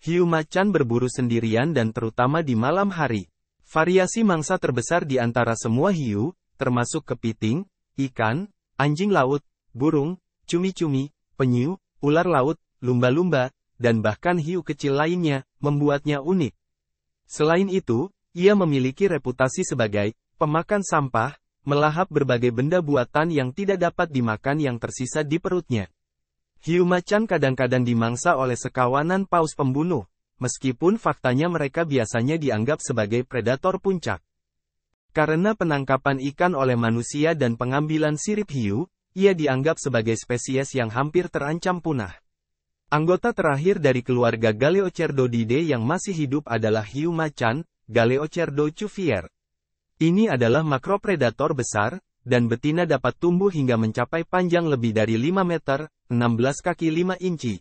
Hiu macan berburu sendirian dan terutama di malam hari. Variasi mangsa terbesar di antara semua hiu, termasuk kepiting, ikan, anjing laut, burung, cumi-cumi, penyu, ular laut, lumba-lumba, dan bahkan hiu kecil lainnya, membuatnya unik. Selain itu, ia memiliki reputasi sebagai pemakan sampah, melahap berbagai benda buatan yang tidak dapat dimakan yang tersisa di perutnya. Hiu macan kadang-kadang dimangsa oleh sekawanan paus pembunuh, meskipun faktanya mereka biasanya dianggap sebagai predator puncak. Karena penangkapan ikan oleh manusia dan pengambilan sirip hiu, ia dianggap sebagai spesies yang hampir terancam punah. Anggota terakhir dari keluarga Galeocherdodidae yang masih hidup adalah hiu macan, Galeocerdo cuvier. Ini adalah makropredator besar, dan betina dapat tumbuh hingga mencapai panjang lebih dari 5 meter, 16 kaki 5 inci.